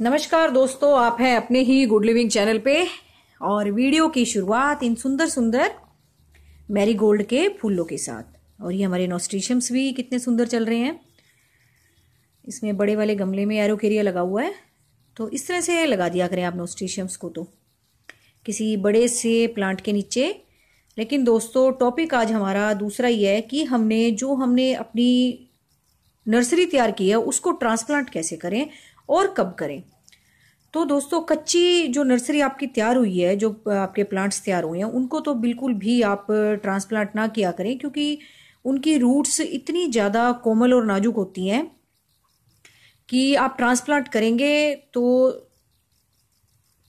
नमस्कार दोस्तों आप हैं अपने ही गुड लिविंग चैनल पे और वीडियो की शुरुआत इन सुंदर सुंदर मैरी गोल्ड के फूलों के साथ और ये हमारे नॉस्ट्रीशियम्स भी कितने सुंदर चल रहे हैं इसमें बड़े वाले गमले में एरोकेरिया लगा हुआ है तो इस तरह से लगा दिया करें आप नॉस्ट्रीशियम्स को तो किसी बड़े से प्लांट के नीचे लेकिन दोस्तों टॉपिक आज हमारा दूसरा ये है कि हमने जो हमने अपनी नर्सरी तैयार की है उसको ट्रांसप्लांट कैसे करें और कब करें तो दोस्तों कच्ची जो नर्सरी आपकी तैयार हुई है जो आपके प्लांट्स तैयार हुए हैं उनको तो बिल्कुल भी आप ट्रांसप्लांट ना किया करें क्योंकि उनकी रूट्स इतनी ज़्यादा कोमल और नाजुक होती हैं कि आप ट्रांसप्लांट करेंगे तो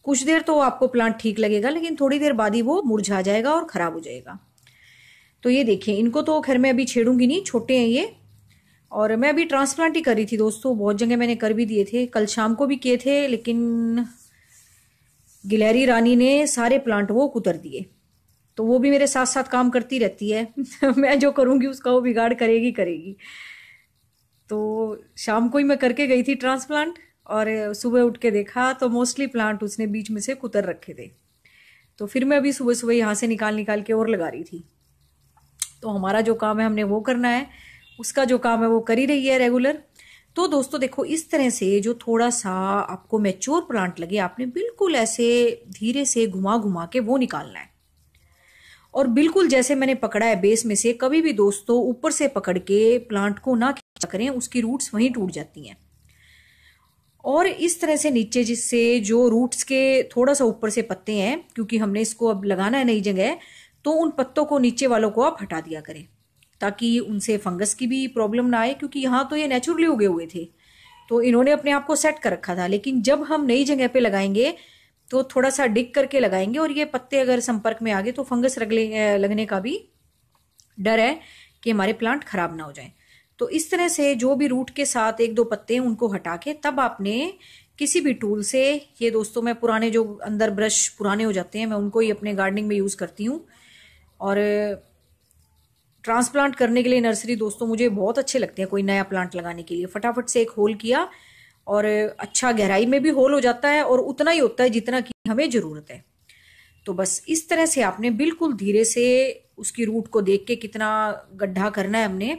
कुछ देर तो आपको प्लांट ठीक लगेगा लेकिन थोड़ी देर बाद ही वो मुरझा जाएगा और ख़राब हो जाएगा तो ये देखिए इनको तो खैर मैं अभी छेड़ूंगी नहीं छोटे हैं ये और मैं अभी ट्रांसप्लांट ही कर रही थी दोस्तों बहुत जगह मैंने कर भी दिए थे कल शाम को भी किए थे लेकिन गिलहरी रानी ने सारे प्लांट वो कुतर दिए तो वो भी मेरे साथ साथ काम करती रहती है मैं जो करूँगी उसका वो बिगाड़ करेगी करेगी तो शाम को ही मैं करके गई थी ट्रांसप्लांट और सुबह उठ के देखा तो मोस्टली प्लांट उसने बीच में से कुतर रखे थे तो फिर मैं अभी सुबह सुबह यहाँ से निकाल निकाल के और लगा रही थी तो हमारा जो काम है हमने वो करना है उसका जो काम है वो कर ही रही है रेगुलर तो दोस्तों देखो इस तरह से जो थोड़ा सा आपको मेच्योर प्लांट लगे आपने बिल्कुल ऐसे धीरे से घुमा घुमा के वो निकालना है और बिल्कुल जैसे मैंने पकड़ा है बेस में से कभी भी दोस्तों ऊपर से पकड़ के प्लांट को ना खींचा करें उसकी रूट्स वहीं टूट जाती हैं और इस तरह से नीचे जिससे जो रूट्स के थोड़ा सा ऊपर से पत्ते हैं क्योंकि हमने इसको अब लगाना है नई जगह तो उन पत्तों को नीचे वालों को आप हटा दिया करें ताकि उनसे फंगस की भी प्रॉब्लम ना आए क्योंकि यहाँ तो ये नेचुरली उगे हुए थे तो इन्होंने अपने आप को सेट कर रखा था लेकिन जब हम नई जगह पे लगाएंगे तो थोड़ा सा डिग करके लगाएंगे और ये पत्ते अगर संपर्क में आ गए तो फंगस रगले लगने का भी डर है कि हमारे प्लांट खराब ना हो जाए तो इस तरह से जो भी रूट के साथ एक दो पत्ते हैं उनको हटा के तब आपने किसी भी टूल से ये दोस्तों मैं पुराने जो अंदर ब्रश पुराने हो जाते हैं मैं उनको ही अपने गार्डनिंग में यूज़ करती हूँ और ट्रांसप्लांट करने के लिए नर्सरी दोस्तों मुझे बहुत अच्छे लगते हैं कोई नया प्लांट लगाने के लिए फटाफट से एक होल किया और अच्छा गहराई में भी होल हो जाता है और उतना ही होता है जितना की हमें ज़रूरत है तो बस इस तरह से आपने बिल्कुल धीरे से उसकी रूट को देख के कितना गड्ढा करना है हमने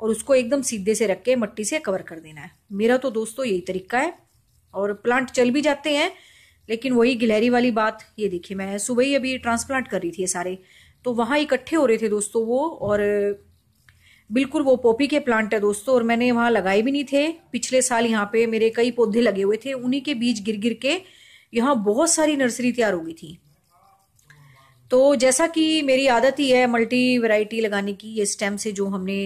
और उसको एकदम सीधे से रख के मट्टी से कवर कर देना है मेरा तो दोस्तों यही तरीका है और प्लांट चल भी जाते हैं लेकिन वही गिलहरी वाली बात ये देखिए मैं सुबह ही अभी ट्रांसप्लांट कर रही थी ये सारे तो वहाँ इकट्ठे हो रहे थे दोस्तों वो और बिल्कुल वो पोपी के प्लांट है दोस्तों और मैंने वहाँ लगाए भी नहीं थे पिछले साल यहाँ पे मेरे कई पौधे लगे हुए थे उन्हीं के बीज गिर गिर के यहाँ बहुत सारी नर्सरी तैयार हो गई थी तो जैसा कि मेरी आदत ही है मल्टी वैरायटी लगाने की ये स्टेम से जो हमने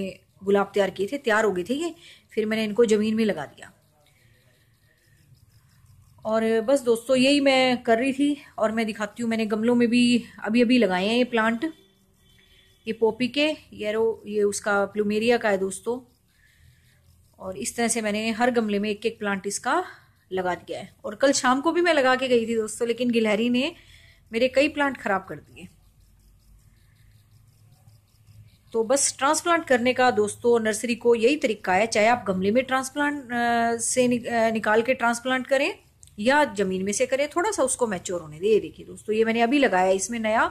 गुलाब तैयार किए थे तैयार हो गए थे ये फिर मैंने इनको ज़मीन में लगा दिया और बस दोस्तों यही मैं कर रही थी और मैं दिखाती हूँ मैंने गमलों में भी अभी अभी लगाए हैं ये प्लांट ये पोपी के येरो ये उसका प्लूमेरिया का है दोस्तों और इस तरह से मैंने हर गमले में एक एक प्लांट इसका लगा दिया है और कल शाम को भी मैं लगा के गई थी दोस्तों लेकिन गिलहरी ने मेरे कई प्लांट खराब कर दिए तो बस ट्रांसप्लांट करने का दोस्तों नर्सरी को यही तरीका है चाहे आप गमले में ट्रांसप्लांट से निकाल के ट्रांसप्लांट करें या ज़मीन में से करें थोड़ा सा उसको मैच्योर होने दे ये देखिए दोस्तों ये मैंने अभी लगाया इसमें नया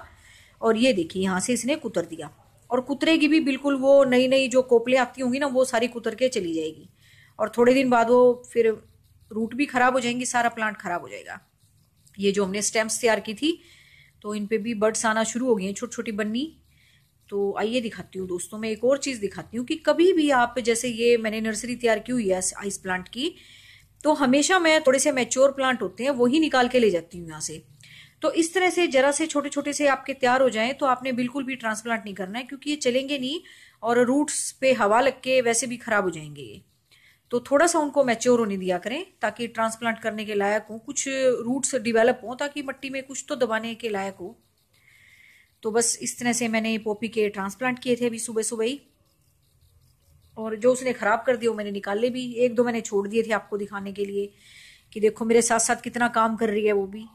और ये देखिए यहाँ से इसने कुतर दिया और कुतरेगी भी बिल्कुल वो नई नई जो कोपले आती होंगी ना वो सारी कुतर के चली जाएगी और थोड़े दिन बाद वो फिर रूट भी खराब हो जाएंगी सारा प्लांट खराब हो जाएगा ये जो हमने स्टेम्स तैयार की थी तो इन पर भी बर्ड्स आना शुरू हो गए हैं छोटी छोटी बन्नी तो आइए दिखाती हूँ दोस्तों मैं एक और चीज़ दिखाती हूँ कि कभी भी आप जैसे ये मैंने नर्सरी तैयार की हुई है आइस प्लांट की तो हमेशा मैं थोड़े से मेच्योर प्लांट होते हैं वही निकाल के ले जाती हूँ यहाँ से तो इस तरह से जरा से छोटे छोटे से आपके तैयार हो जाएं तो आपने बिल्कुल भी ट्रांसप्लांट नहीं करना है क्योंकि ये चलेंगे नहीं और रूट्स पे हवा लग के वैसे भी खराब हो जाएंगे ये तो थोड़ा सा उनको मैच्योर होने दिया करें ताकि ट्रांसप्लांट करने के लायक हों कुछ रूट्स डिवेलप हों ताकि मिट्टी में कुछ तो दबाने के लायक हो तो बस इस तरह से मैंने पोपी के ट्रांसप्लांट किए थे अभी सुबह सुबह ही और जो उसने खराब कर दिया वो मैंने निकाले भी एक दो मैंने छोड़ दिए थे आपको दिखाने के लिए कि देखो मेरे साथ साथ कितना काम कर रही है वो भी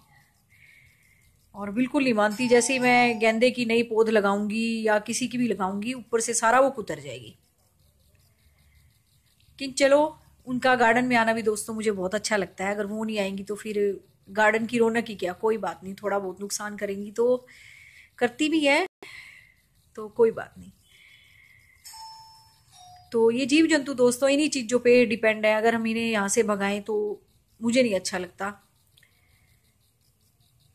और बिल्कुल नहीं मानती जैसे ही मैं गेंदे की नई पौध लगाऊंगी या किसी की भी लगाऊंगी ऊपर से सारा वो कुतर जाएगी कि चलो उनका गार्डन में आना भी दोस्तों मुझे बहुत अच्छा लगता है अगर वो नहीं आएंगी तो फिर गार्डन की रौनक ही क्या कोई बात नहीं थोड़ा बहुत नुकसान करेंगी तो करती भी है तो कोई बात नहीं तो ये जीव जंतु दोस्तों इन्हीं चीज़ों पे डिपेंड है अगर हम इन्हें यहाँ से भगाएं तो मुझे नहीं अच्छा लगता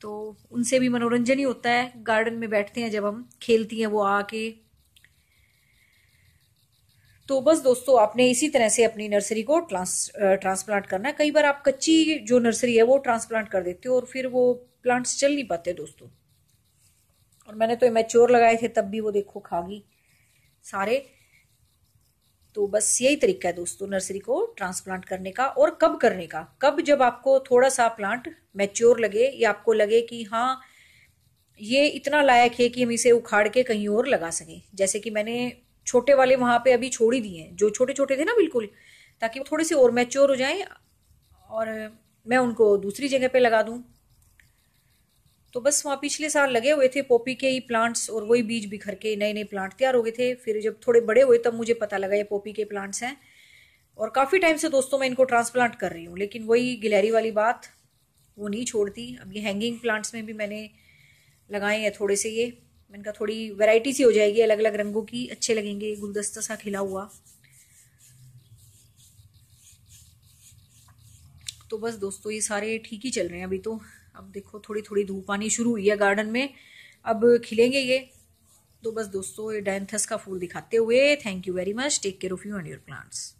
तो उनसे भी मनोरंजन ही होता है गार्डन में बैठते हैं जब हम खेलती हैं वो आके तो बस दोस्तों आपने इसी तरह से अपनी नर्सरी को ट्रांस ट्रांसप्लांट करना है कई बार आप कच्ची जो नर्सरी है वो ट्रांसप्लांट कर देते हो और फिर वो प्लांट्स चल नहीं पाते दोस्तों और मैंने तो मैच्योर लगाए थे तब भी वो देखो खागी सारे तो बस यही तरीका है दोस्तों नर्सरी को ट्रांसप्लांट करने का और कब करने का कब जब आपको थोड़ा सा प्लांट मैच्योर लगे या आपको लगे कि हाँ ये इतना लायक है कि हम इसे उखाड़ के कहीं और लगा सकें जैसे कि मैंने छोटे वाले वहाँ पे अभी छोड़ ही दिए हैं जो छोटे छोटे थे ना बिल्कुल ताकि वो थोड़े से और मैच्योर हो जाएं और मैं उनको दूसरी जगह पे लगा दूं तो बस वहाँ पिछले साल लगे हुए थे पोपी के ही प्लांट्स और वही बीज बिखर के नए नए प्लांट तैयार हो गए थे फिर जब थोड़े बड़े हुए तब मुझे पता लगा ये पोपी के प्लांट्स हैं और काफ़ी टाइम से दोस्तों मैं इनको ट्रांसप्लांट कर रही हूँ लेकिन वही गिलहरी वाली बात वो नहीं छोड़ती अब ये हैंगिंग प्लांट्स में भी मैंने लगाए हैं थोड़े से ये इनका थोड़ी वेराइटी सी हो जाएगी अलग अलग रंगों की अच्छे लगेंगे गुलदस्ता सा खिला हुआ तो बस दोस्तों ये सारे ठीक ही चल रहे हैं अभी तो अब देखो थोड़ी थोड़ी धूप आनी शुरू हुई है गार्डन में अब खिलेंगे ये तो बस दोस्तों ये डैंथस का फूल दिखाते हुए thank you very much take care of you and your plants